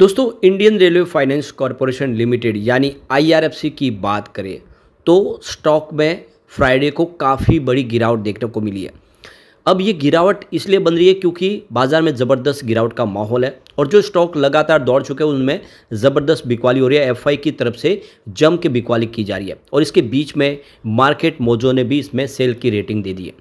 दोस्तों Indian railway finance corporation limited यानी IRFC की बात करें तो स्टॉक में फ्राइडे को काफ़ी बड़ी गिरावट देखने को मिली है अब ये गिरावट इसलिए बन रही है क्योंकि बाजार में ज़बरदस्त गिरावट का माहौल है और जो स्टॉक लगातार दौड़ चुके हैं उनमें ज़बरदस्त बिकवाली हो रही है एफआई की तरफ से जम के बिकवाली की जा रही है और इसके बीच में मार्केट मोजो ने भी इसमें सेल की रेटिंग दे दी है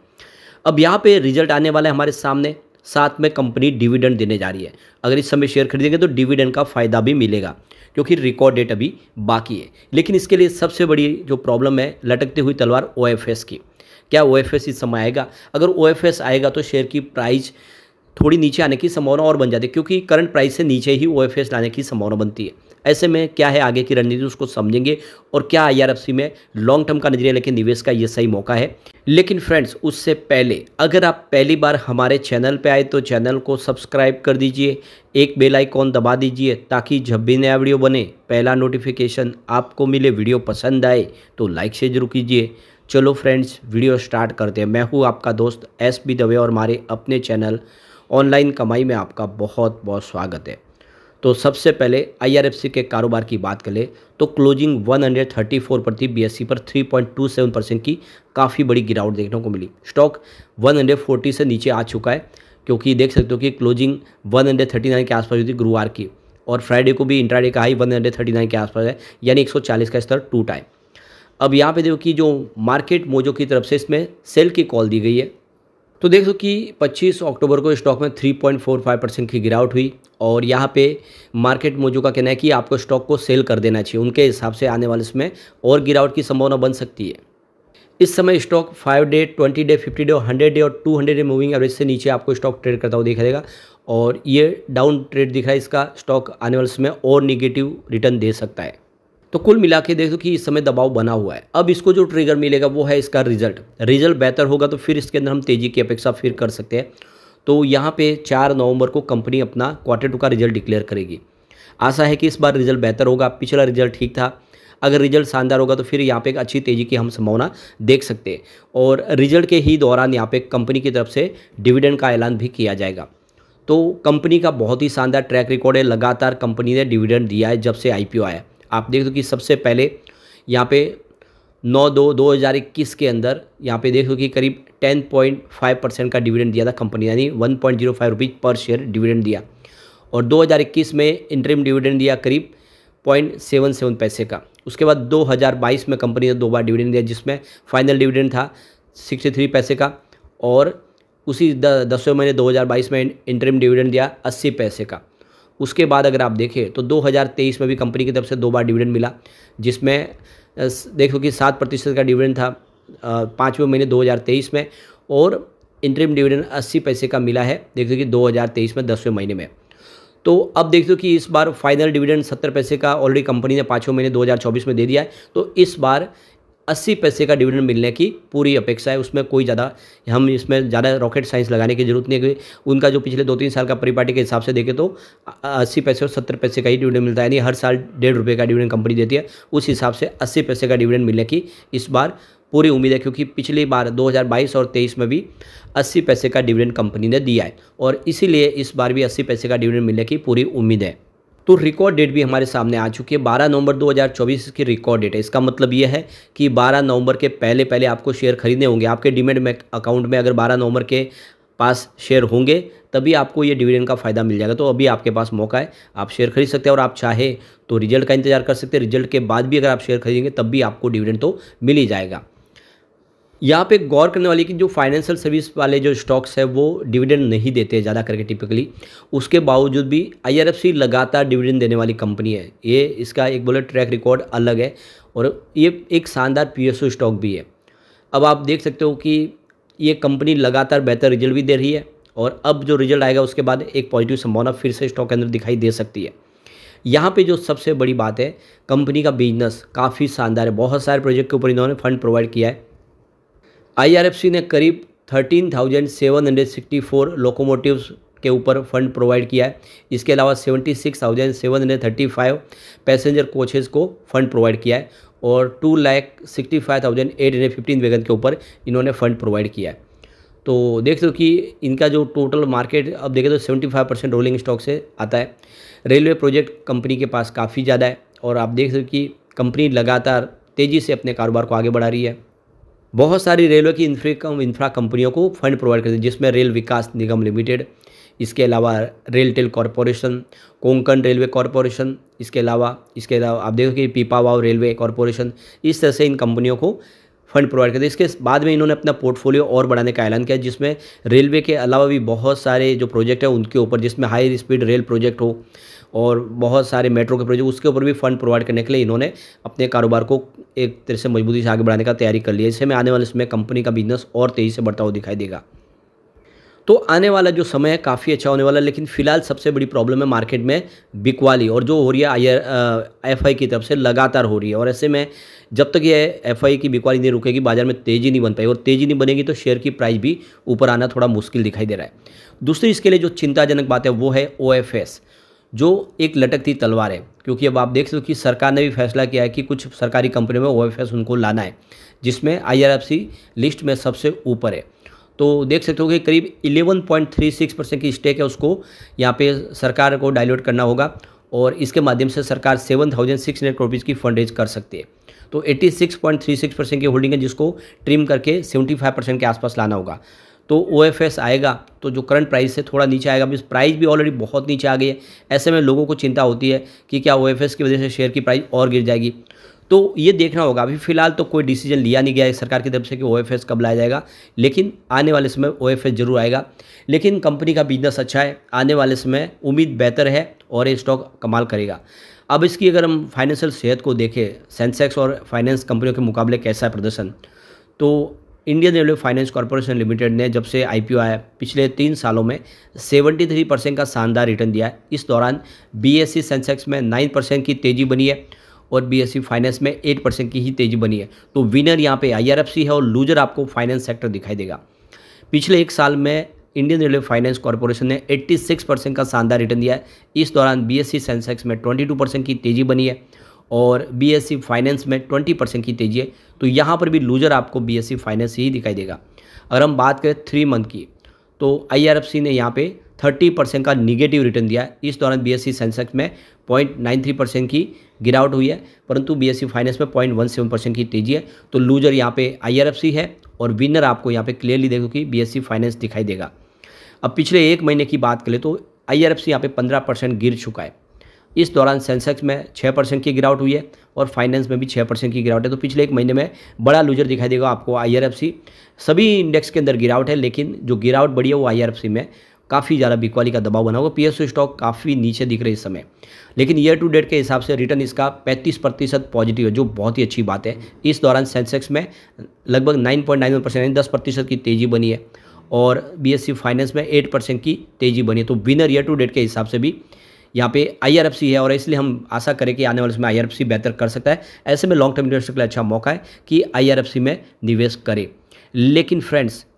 अब यहाँ पे रिजल्ट आने वाला है हमारे सामने साथ में कंपनी डिविडेंड देने जा रही है अगर इस समय शेयर खरीदेंगे तो डिविडेंड का फ़ायदा भी मिलेगा क्योंकि रिकॉर्ड डेट अभी बाकी है लेकिन इसके लिए सबसे बड़ी जो प्रॉब्लम है लटकती हुई तलवार ओ की क्या ओ इस समय आएगा अगर ओ आएगा तो शेयर की प्राइस थोड़ी नीचे आने की संभावना और बन जाती है क्योंकि करंट प्राइस से नीचे ही ओ लाने की संभावना बनती है ऐसे में क्या है आगे की रणनीति उसको समझेंगे और क्या आई में लॉन्ग टर्म का नजरिया लेकिन निवेश का ये सही मौका है लेकिन फ्रेंड्स उससे पहले अगर आप पहली बार हमारे चैनल पे आए तो चैनल को सब्सक्राइब कर दीजिए एक बेल आइकॉन दबा दीजिए ताकि जब भी नया वीडियो बने पहला नोटिफिकेशन आपको मिले वीडियो पसंद आए तो लाइक से जरूर कीजिए चलो फ्रेंड्स वीडियो स्टार्ट करते हैं मैं हूँ आपका दोस्त एस बी दवे और हमारे अपने चैनल ऑनलाइन कमाई में आपका बहुत बहुत स्वागत है तो सबसे पहले आईआरएफसी के कारोबार की बात करें तो क्लोजिंग 134 प्रति बीएससी पर 3.27 परसेंट की काफ़ी बड़ी गिरावट देखने को मिली स्टॉक 140 से नीचे आ चुका है क्योंकि देख सकते हो कि क्लोजिंग 139 के आसपास हुई थी गुरुवार की और फ्राइडे को भी इंट्राडे का हाई 139 के आसपास है यानी 140 का स्तर टूटा है अब यहाँ पे देखो कि जो मार्केट मोजो की तरफ से इसमें सेल की कॉल दी गई है तो देखो कि 25 अक्टूबर को स्टॉक में 3.45 परसेंट की गिरावट हुई और यहाँ पे मार्केट मोजू का कहना है कि आपको स्टॉक को सेल कर देना चाहिए उनके हिसाब से आने वाले इसमें और गिरावट की संभावना बन सकती है इस समय stock five day twenty day fifty day और हंड्रेड डे और two hundred day moving average से नीचे आपको स्टॉक ट्रेड करता हुआ दिखा देगा और ये डाउन ट्रेड दिख रहा है इसका स्टॉक आने वाले समय और निगेटिव रिटर्न दे सकता है तो कुल मिला के देखो कि इस समय दबाव बना हुआ है अब इसको जो ट्रिगर मिलेगा वो है इसका रिजल्ट रिजल्ट बेहतर होगा तो फिर इसके अंदर हम तेज़ी की अपेक्षा फिर कर सकते हैं तो यहाँ पे चार नवंबर को कंपनी अपना क्वार्टर टू का रिजल्ट डिक्लेयर करेगी आशा है कि इस बार रिजल्ट बेहतर होगा पिछला रिजल्ट ठीक था अगर रिजल्ट शानदार होगा तो फिर यहाँ पे एक अच्छी तेज़ी की हम संभावना देख सकते हैं और रिजल्ट के ही दौरान यहाँ पे कंपनी की तरफ से डिविडेंड का ऐलान भी किया जाएगा तो कंपनी का बहुत ही शानदार ट्रैक रिकॉर्ड है लगातार कंपनी ने डिविडेंड दिया है जब से आई आया आप देख दो कि सबसे पहले यहाँ पे नौ दो दो हज़ार इक्कीस के अंदर यहाँ पे देख दो कि करीब टेन पॉइंट फाइव परसेंट का डिविडेंड दिया था कंपनी यानी one point zero five rupees per share dividend दिया और दो हज़ार इक्कीस में इंटरम डिविडेंड दिया करीब पॉइंट सेवन सेवन पैसे का उसके बाद दो हज़ार बाईस में कंपनी ने दो बार डिविडेंड दिया जिसमें फाइनल डिविडेंड था सिक्सटी थ्री पैसे का और उसी दसवें महीने 2022 में इंटरम डिविडेंड दिया अस्सी पैसे का उसके बाद अगर आप देखें तो 2023 में भी कंपनी की तरफ से दो बार डिविडेंड मिला जिसमें देखो कि सात प्रतिशत का डिविडेंड था पाँचवें महीने 2023 में और इंटरिम डिविडेंड अस्सी पैसे का मिला है देख दो कि 2023 में दसवें महीने में तो अब देख दो कि इस बार फाइनल डिविडेंड सत्तर पैसे का ऑलरेडी कंपनी ने पाँचवें महीने 2024 में दे दिया है तो इस बार अस्सी पैसे का डिविडेंड मिलने की पूरी अपेक्षा है उसमें कोई ज़्यादा हम इसमें ज़्यादा रॉकेट साइंस लगाने की जरूरत नहीं है उनका जो पिछले दो तीन साल का परिपाटी के हिसाब से देखें तो अस्सी पैसे और सत्तर पैसे का ही डिविडेंड मिलता है यानी हर साल डेढ़ रुपये का डिविडेंड कंपनी देती है उस हिसाब से अस्सी पैसे का डिविडेंड मिलने की इस बार पूरी उम्मीद है क्योंकि पिछली बार 2022 और 23 में भी 80 पैसे का डिविडेंड कंपनी ने दिया है और इसीलिए इस बार भी 80 पैसे का डिविडेंड मिलने की पूरी उम्मीद है तो रिकॉर्ड डेट भी हमारे सामने आ चुकी है बारह नवंबर चौबीस की रिकॉर्ड डेट है इसका मतलब ये है कि बारह नवंबर के पहले पहले आपको शेयर खरीदने होंगे आपके डिमेंट अकाउंट में अगर बारह नवंबर के पास शेयर होंगे तभी आपको ये डिविडेंड का फ़ायदा मिल जाएगा तो अभी आपके पास मौका है आप शेयर खरीद सकते हैं और आप चाहे तो रिजल्ट का इंतजार कर सकते हैं रिजल्ट के बाद भी अगर आप शेयर खरीदेंगे तब भी आपको डिविडेंड तो मिल ही जाएगा यहाँ पे गौर करने वाली कि जो फाइनेंशियल सर्विस वाले जो स्टॉक्स है वो डिविडेंड नहीं देते ज़्यादा करके टिपिकली उसके बावजूद भी आई लगातार डिविडेंड देने वाली कंपनी है ये इसका एक बोले ट्रैक रिकॉर्ड अलग है और ये एक शानदार पी स्टॉक भी है अब आप देख सकते हो कि ये कंपनी लगातार बेहतर रिजल्ट भी दे रही है और अब जो रिजल्ट आएगा उसके बाद एक पॉजिटिव संभावना फिर से स्टॉक के अंदर दिखाई दे सकती है यहाँ पे जो सबसे बड़ी बात है कंपनी का बिजनेस काफ़ी शानदार है बहुत सारे प्रोजेक्ट के ऊपर इन्होंने फंड प्रोवाइड किया है आईआरएफसी ने करीब 13,764 लोकोमोटिव्स के ऊपर फंड प्रोवाइड किया है इसके अलावा 76,735 पैसेंजर कोचेज़ को फंड प्रोवाइड किया है और two lakh sixty five thousand eight hundred fifteen wagon के ऊपर इन्होंने फंड प्रोवाइड किया है तो देख सकते कि इनका जो टोटल मार्केट अब देखें तो seventy five percent rolling stock से आता है रेलवे प्रोजेक्ट कंपनी के पास काफ़ी ज़्यादा है और आप देख सकते हो कि कंपनी लगातार तेज़ी से अपने कारोबार को आगे बढ़ा रही है बहुत सारी रेलवे की इंफ्रा कंपनियों को फंड प्रोवाइड करते हैं जिसमें रेल विकास निगम लिमिटेड इसके अलावा RailTel corporation Konkan railway corporation इसके अलावा इसके अलावा आप देखो कि पीपावाव रेलवे कॉरपोरेशन इस तरह से इन कंपनियों को फंड प्रोवाइड करते इसके बाद में इन्होंने अपना पोर्टफोलियो और बढ़ाने का ऐलान किया जिसमें रेलवे के अलावा भी बहुत सारे जो प्रोजेक्ट हैं उनके ऊपर जिसमें हाई स्पीड रेल प्रोजेक्ट हो और बहुत सारे मेट्रो के प्रोजेक्ट उसके ऊपर भी फंड प्रोवाइड करने के लिए इन्होंने अपने कारोबार को एक तरह से मजबूती से आगे बढ़ाने का तैयारी कर लिया इससे में आने वाले समय कंपनी का बिजनेस और तेज़ी से बढ़ता हुआ दिखाई देगा तो आने वाला जो समय है काफ़ी अच्छा होने वाला है लेकिन फिलहाल सबसे बड़ी प्रॉब्लम है मार्केट में बिकवाली और जो हो रही है आई एफ आई की तरफ से लगातार हो रही है और ऐसे में जब तक ये एफ आई की बिकवाली नहीं रुकेगी बाजार में तेज़ी नहीं बन पाई और तेज़ी नहीं बनेगी तो शेयर की प्राइस भी ऊपर आना थोड़ा मुश्किल दिखाई दे रहा है दूसरी इसके लिए जो चिंताजनक बात है वो है ओ एफ एस जो एक लटकती तलवार है क्योंकि अब आप देख सकते हो कि सरकार ने भी फैसला किया है कि कुछ सरकारी कंपनी में ओ उनको लाना है जिसमें आई लिस्ट में सबसे ऊपर है तो देख सकते हो कि करीब 11.36 परसेंट की स्टेक है उसको यहाँ पे सरकार को डायल्यूट करना होगा और इसके माध्यम से सरकार seven thousand six hundred crore की फंड रेज कर सकती है तो 86.36 परसेंट की होल्डिंग है जिसको ट्रिम करके 75 परसेंट के आसपास लाना होगा तो ओ आएगा तो जो करंट प्राइस से थोड़ा नीचे आएगा अभी प्राइस भी ऑलरेडी बहुत नीचे आ गई है ऐसे में लोगों को चिंता होती है कि क्या ओ की वजह से शेयर की प्राइस और गिर जाएगी तो ये देखना होगा अभी फिलहाल तो कोई डिसीजन लिया नहीं गया है सरकार की तरफ से कि ओ कब लाया जाएगा लेकिन आने वाले समय ओ जरूर आएगा लेकिन कंपनी का बिजनेस अच्छा है आने वाले समय उम्मीद बेहतर है और ये स्टॉक कमाल करेगा अब इसकी अगर हम फाइनेंशियल सेहत को देखें सेंसेक्स और फाइनेंस कंपनियों के मुकाबले कैसा है प्रदर्शन तो Indian railway finance corporation limited ने जब से आई आया पिछले तीन सालों में 73 परसेंट का शानदार रिटर्न दिया है इस दौरान बीएससी सेंसेक्स e में 9 परसेंट की तेज़ी बनी है और बीएससी फाइनेंस में एट परसेंट की ही तेजी बनी है तो विनर यहाँ पे आईआरएफसी है और लूजर आपको फाइनेंस सेक्टर दिखाई देगा पिछले एक साल में इंडियन रेलवे फाइनेंस कॉरपोरेशन ने 86 परसेंट का शानदार रिटर्न दिया है इस दौरान बीएससी सेंसेक्स में 22 परसेंट की तेजी बनी है और सी फाइनेंस में ट्वेंटी परसेंट की तेजी है तो यहाँ पर भी लूजर आपको सी फाइनेंस ही दिखाई देगा अगर हम बात करें थ्री मंथ की तो सी ने यहाँ पर थर्टी परसेंट का निगेटिव रिटर्न दिया है इस दौरान बीएससी सेंसेक्स में पॉइंट नाइन थ्री परसेंट की गिरावट हुई है परंतु बीएससी फाइनेंस में पॉइंट वन सेवन परसेंट की तेजी है तो लूजर यहाँ पे आईआरएफसी है और विनर आपको यहाँ पे क्लियरली देखो कि बीएससी फाइनेंस दिखाई देगा अब पिछले एक महीने की बात करें तो आई आर एफ सी यहाँ पे पंद्रह परसेंट गिर चुका है इस दौरान सेंसेक्स में छः परसेंट की गिरावट हुई है और फाइनेंस में भी छः परसेंट की गिरावट है तो पिछले एक महीने में बड़ा लूजर दिखाई देगा आपको आई आर एफ सी सभी इंडेक्स के अंदर गिरावट है लेकिन जो गिरावट बड़ी है वो आई आर एफ सी में काफ़ी ज़्यादा बिकवाली का दबाव बना हुआ पीएसयू स्टॉक काफ़ी नीचे दिख रही है इस समय लेकिन ईयर टू डेट के हिसाब से रिटर्न इसका 35 प्रतिशत पॉजिटिव है जो बहुत ही अच्छी बात है इस दौरान सेंसेक्स में लगभग 9.91 परसेंट यानी दस प्रतिशत की तेज़ी बनी है और बी फाइनेंस में एट परसेंट की तेज़ी बनी है तो विनर ईयर टू डेट के हिसाब से भी यहाँ पे आई है और इसलिए हम आशा करें कि आने वाले समय आई बेहतर कर सकता है ऐसे में लॉन्ग टर्म इन्वेस्टर के लिए अच्छा मौका है कि आई में निवेश करें लेकिन फ्रेंड्स